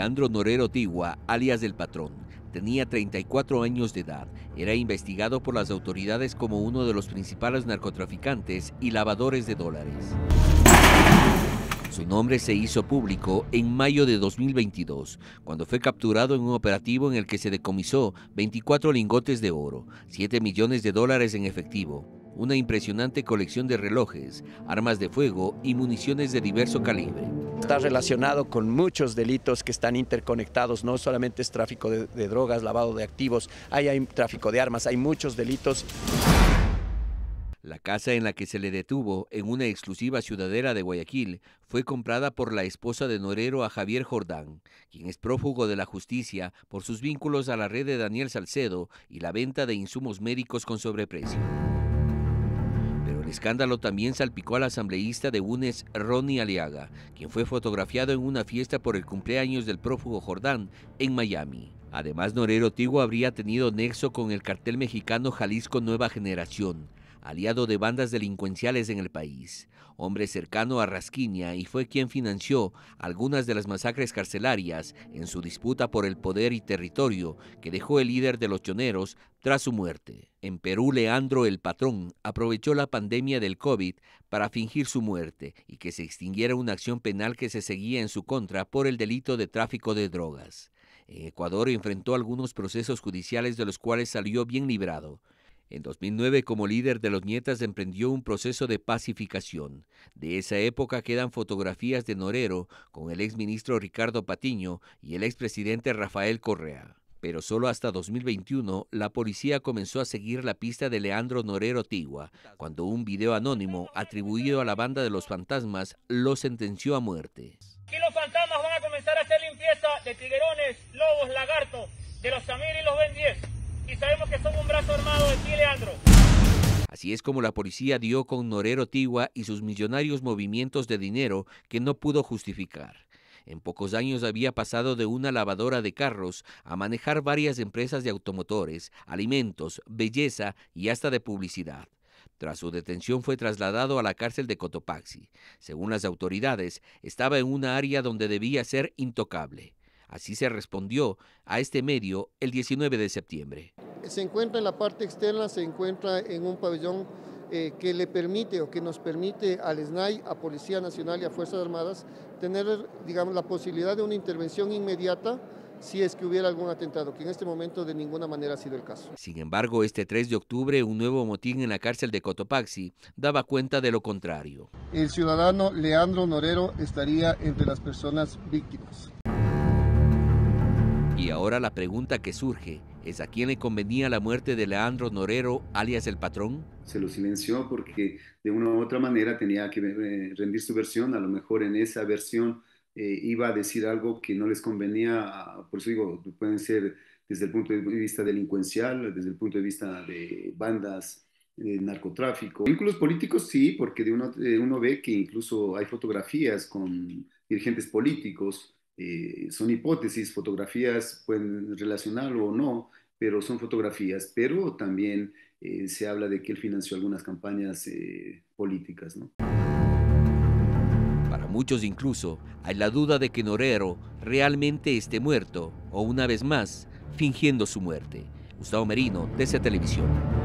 Alejandro Norero Tigua, alias del patrón, tenía 34 años de edad, era investigado por las autoridades como uno de los principales narcotraficantes y lavadores de dólares. Su nombre se hizo público en mayo de 2022, cuando fue capturado en un operativo en el que se decomisó 24 lingotes de oro, 7 millones de dólares en efectivo, una impresionante colección de relojes, armas de fuego y municiones de diverso calibre. Está relacionado con muchos delitos que están interconectados, no solamente es tráfico de, drogas, lavado de activos, hay, hay tráfico de armas, hay muchos delitos. La casa en la que se le detuvo, en una exclusiva ciudadera de Guayaquil, fue comprada por la esposa de Norero a Javier Jordán, quien es prófugo de la justicia por sus vínculos a la red de Daniel Salcedo y la venta de insumos médicos con sobreprecio escándalo también salpicó al asambleísta de UNES Ronnie Aliaga, quien fue fotografiado en una fiesta por el cumpleaños del prófugo Jordán en Miami. Además, Norero Tigo habría tenido nexo con el cartel mexicano Jalisco Nueva Generación, aliado de bandas delincuenciales en el país, hombre cercano a Rasquiña y fue quien financió algunas de las masacres carcelarias en su disputa por el poder y territorio que dejó el líder de los choneros tras su muerte. En Perú, Leandro el Patrón aprovechó la pandemia del COVID para fingir su muerte y que se extinguiera una acción penal que se seguía en su contra por el delito de tráfico de drogas. Ecuador enfrentó algunos procesos judiciales de los cuales salió bien librado. En 2009, como líder de los Nietas, emprendió un proceso de pacificación. De esa época quedan fotografías de Norero con el exministro Ricardo Patiño y el expresidente Rafael Correa. Pero solo hasta 2021 la policía comenzó a seguir la pista de Leandro Norero Tigua, cuando un video anónimo atribuido a la banda de los fantasmas lo sentenció a muerte. Así es como la policía dio con Norero Tigua y sus millonarios movimientos de dinero que no pudo justificar. En pocos años había pasado de una lavadora de carros a manejar varias empresas de automotores, alimentos, belleza y hasta de publicidad. Tras su detención fue trasladado a la cárcel de Cotopaxi. Según las autoridades, estaba en una área donde debía ser intocable. Así se respondió a este medio el 19 de septiembre. Se encuentra en la parte externa, se encuentra en un pabellón eh, que le permite o que nos permite al SNAI, a Policía Nacional y a Fuerzas Armadas tener, digamos, la posibilidad de una intervención inmediata si es que hubiera algún atentado, que en este momento de ninguna manera ha sido el caso. Sin embargo, este 3 de octubre, un nuevo motín en la cárcel de Cotopaxi daba cuenta de lo contrario. El ciudadano Leandro Norero estaría entre las personas víctimas ahora la pregunta que surge es a quién le convenía la muerte de Leandro Norero, alias el patrón. Se lo silenció porque de una u otra manera tenía que eh, rendir su versión, a lo mejor en esa versión eh, iba a decir algo que no les convenía, por eso digo, pueden ser desde el punto de vista delincuencial, desde el punto de vista de bandas de eh, narcotráfico. Vínculos políticos sí, porque de uno, uno ve que incluso hay fotografías con dirigentes políticos eh, son hipótesis, fotografías pueden relacionarlo o no, pero son fotografías. Pero también eh, se habla de que él financió algunas campañas eh, políticas. ¿no? Para muchos incluso hay la duda de que Norero realmente esté muerto o una vez más fingiendo su muerte. Gustavo Merino, DC Televisión.